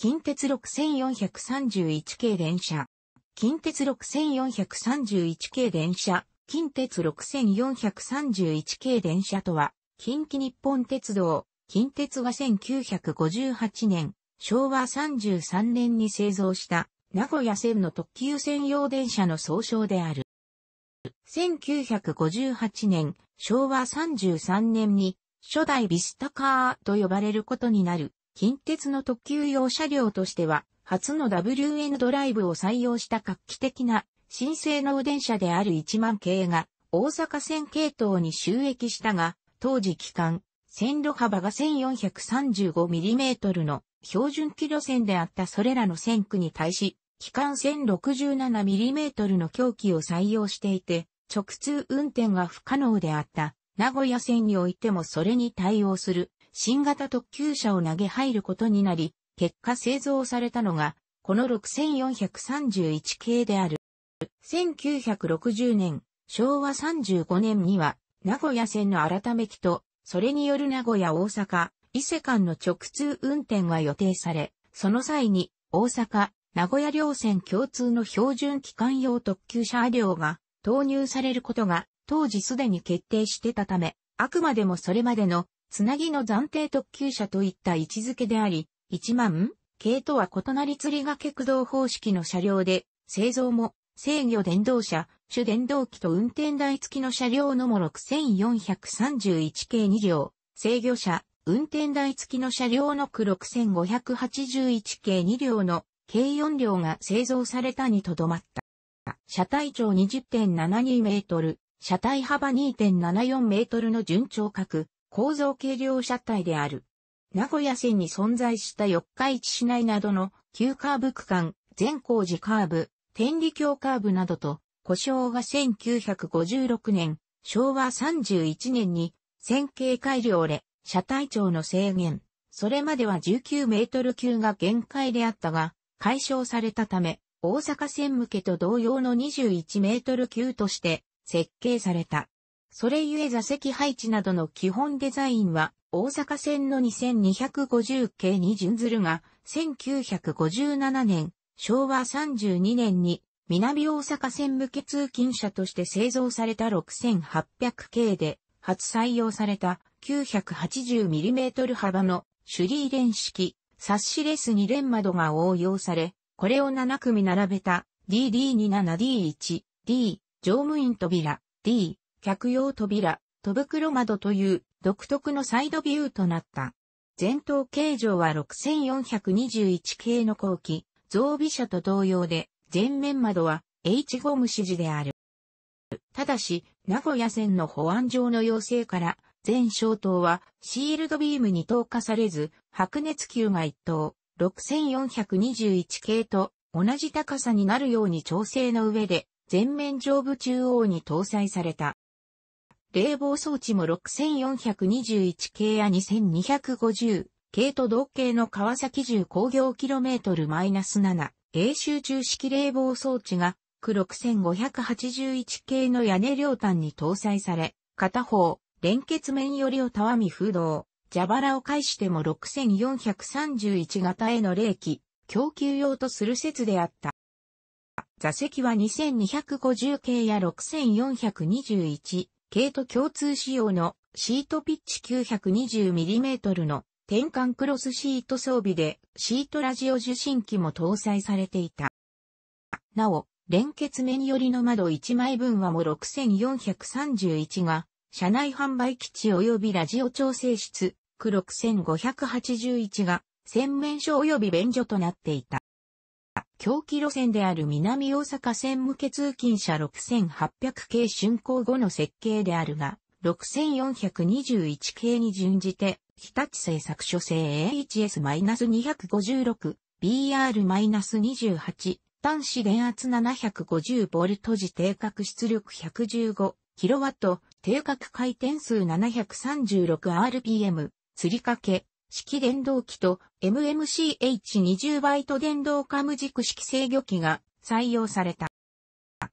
近鉄6431系電車。近鉄6431系電車、近鉄6431系電車とは、近畿日本鉄道、近鉄が1958年、昭和33年に製造した名古屋線の特急専用電車の総称である。1958年、昭和33年に初代ビスタカーと呼ばれることになる近鉄の特急用車両としては、初の WN ドライブを採用した画期的な新性能電車である1万系が大阪線系統に収益したが、当時期間、線路幅が 1435mm の標準キロ線であったそれらの線区に対し、機関 1067mm の凶器を採用していて、直通運転が不可能であった名古屋線においてもそれに対応する新型特急車を投げ入ることになり、結果製造されたのが、この6431系である。1960年、昭和35年には、名古屋線の改め機と、それによる名古屋大阪、伊勢間の直通運転は予定され、その際に、大阪、名古屋両線共通の標準機関用特急車両が投入されることが当時すでに決定してたため、あくまでもそれまでのつなぎの暫定特急車といった位置づけであり、1万系とは異なり釣りが駆動方式の車両で、製造も制御電動車、主電動機と運転台付きの車両のも6431系2両、制御車、運転台付きの車両の区6581系2両の計4両が製造されたにとどまった。車体長20.72メートル、車体幅2.74メートルの順長角、構造軽量車体である。名古屋線に存在した四日市市内などの急カーブ区間、善光寺カーブ、天理橋カーブなどと、故障が1956年、昭和31年に、線形改良で、車体長の制限、それまでは19メートル級が限界であったが、解消されたため、大阪線向けと同様の21メートル級として設計された。それゆえ座席配置などの基本デザインは、大阪線の2250系に準ずるが、1957年、昭和32年に、南大阪線向け通勤車として製造された6800系で、初採用された 980mm 幅のシュリー式、サッシレス2連窓が応用され、これを7組並べた DD27D1、D、乗務員扉、D、客用扉、戸袋窓という独特のサイドビューとなった。前頭形状は6421系の後期、増備車と同様で、前面窓は h ーム指示である。ただし、名古屋線の保安上の要請から、全消灯はシールドビームに投下されず、白熱球が一等、6421系と同じ高さになるように調整の上で、全面上部中央に搭載された。冷房装置も 6421K や 2250K と同系の川崎重工業キロメートル -7 A 集中式冷房装置が区 6581K の屋根両端に搭載され、片方、連結面よりをたわみ風道、蛇腹を介しても6431型への冷気、供給用とする説であった。座席は 2250K や 6421K 軽と共通仕様のシートピッチ 920mm の転換クロスシート装備でシートラジオ受信機も搭載されていた。なお、連結面寄りの窓1枚分はも6431が、車内販売基地及びラジオ調整室、区6581が、洗面所及び便所となっていた。狂気路線である南大阪線向け通勤車6800系竣工後の設計であるが、6421系に準じて、日立製作所製 AHS-256、BR-28、端子電圧 750V 時定格出力 115kW、定格回転数 736rpm、釣りかけ、式電動機と MMCH20 バイト電動カム軸式制御機が採用された。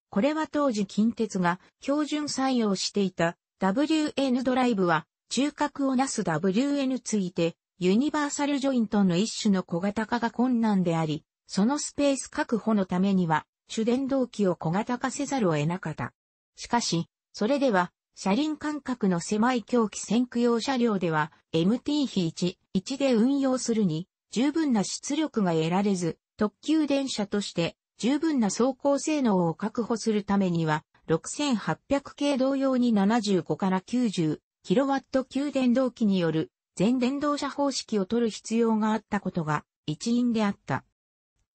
これは当時近鉄が標準採用していた WN ドライブは中核をなす WN ついてユニバーサルジョイントの一種の小型化が困難であり、そのスペース確保のためには主電動機を小型化せざるを得なかった。しかし、それでは車輪間隔の狭い狂気先駆用車両では MT-1 1で運用するに、十分な出力が得られず、特急電車として十分な走行性能を確保するためには、6800系同様に75から 90kW 級電動機による全電動車方式を取る必要があったことが一因であった。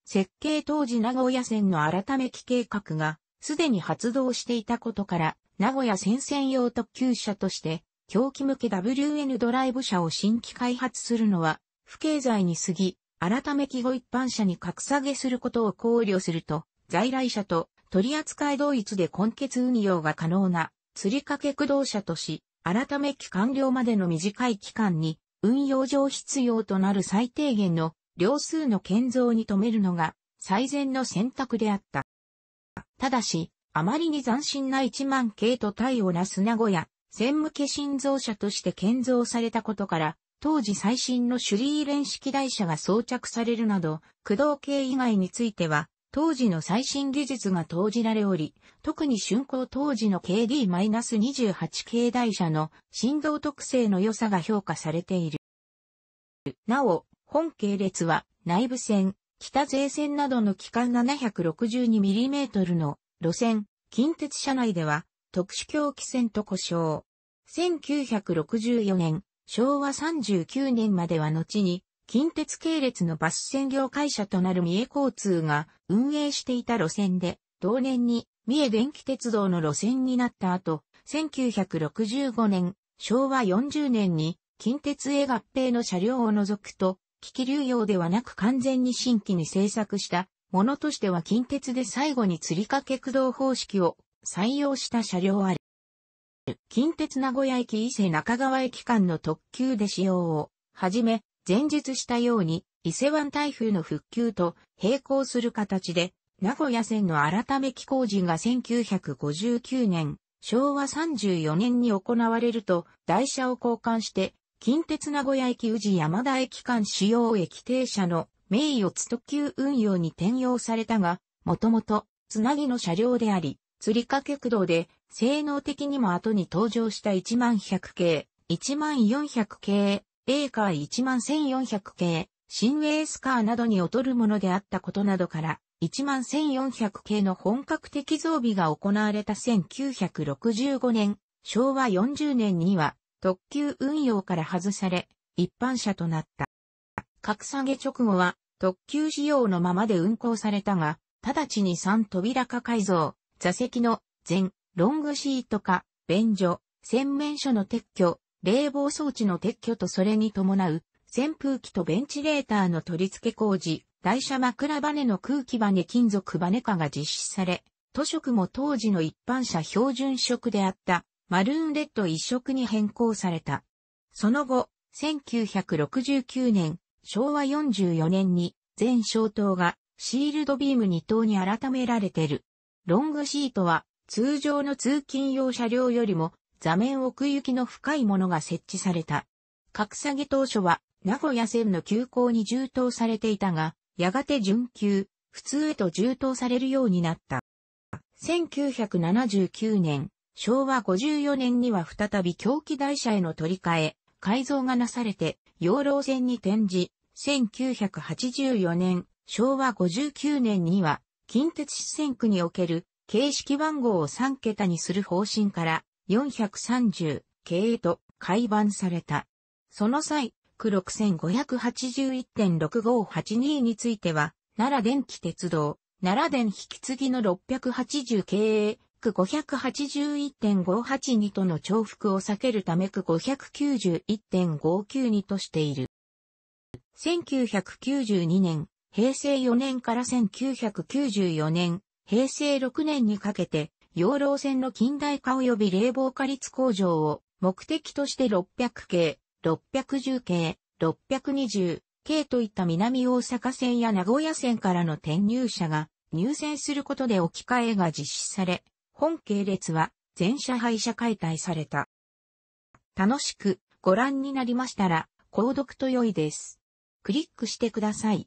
設計当時名古屋線の改め機計画がすでに発動していたことから、名古屋戦線用特急車として狂気向け WN ドライブ車を新規開発するのは、不経済に過ぎ、改め記号一般車に格下げすることを考慮すると、在来車と取扱同一で根結運用が可能な、釣り掛け駆動車とし、改め期完了までの短い期間に、運用上必要となる最低限の量数の建造に止めるのが最善の選択であった。ただし、あまりに斬新な1万系と対応なす名古屋、専務家心臓車として建造されたことから、当時最新のシュリー連式台車が装着されるなど、駆動系以外については、当時の最新技術が投じられおり、特に竣工当時の KD-28 系台車の振動特性の良さが評価されている。なお、本系列は内部線、北税線などの機関 762mm の路線、近鉄車内では特殊狂気戦と呼称。1964年、昭和39年までは後に、近鉄系列のバス専業会社となる三重交通が運営していた路線で、同年に三重電気鉄道の路線になった後、1965年、昭和40年に近鉄へ合併の車両を除くと、機器流用ではなく完全に新規に制作したものとしては近鉄で最後に釣りかけ駆動方式を採用した車両ある。近鉄名古屋駅伊勢中川駅間の特急で使用を、はじめ、前述したように、伊勢湾台風の復旧と並行する形で、名古屋線の改め機工事が1959年、昭和34年に行われると、台車を交換して、近鉄名古屋駅宇治山田駅間使用駅停車の名誉特急運用に転用されたが、もともと、つなぎの車両であり、釣り掛駆動で、性能的にも後に登場した1100系、1400系、A ーカー11400系、新ウェイスカーなどに劣るものであったことなどから、11400系の本格的増備が行われた1965年、昭和40年には特急運用から外され、一般車となった。格下げ直後は特急仕様のままで運行されたが、直ちに3扉化改造、座席の全、ロングシート化、便所、洗面所の撤去、冷房装置の撤去とそれに伴う、扇風機とベンチレーターの取り付け工事、台車枕バネの空気バネ金属バネ化が実施され、図色も当時の一般車標準色であった、マルーンレッド一色に変更された。その後、1969年、昭和44年に、全消灯がシールドビーム2灯に改められてる。ロングシートは通常の通勤用車両よりも座面奥行きの深いものが設置された。格下げ当初は名古屋線の急行に充当されていたが、やがて準急、普通へと充当されるようになった。1979年、昭和54年には再び狂気台車への取り替え、改造がなされて、養老線に転じ、1984年、昭和59年には近鉄支線区における形式番号を3桁にする方針から430系へと改版された。その際、区6581.6582については、奈良電気鉄道、奈良電引き継ぎの680経営、区581.582との重複を避けるため区591.592としている。1992年、平成4年から1994年、平成6年にかけて、養老線の近代化及び冷房化率工場を目的として600系、610系、620系といった南大阪線や名古屋線からの転入者が入線することで置き換えが実施され、本系列は全車廃車解体された。楽しくご覧になりましたら、購読と良いです。クリックしてください。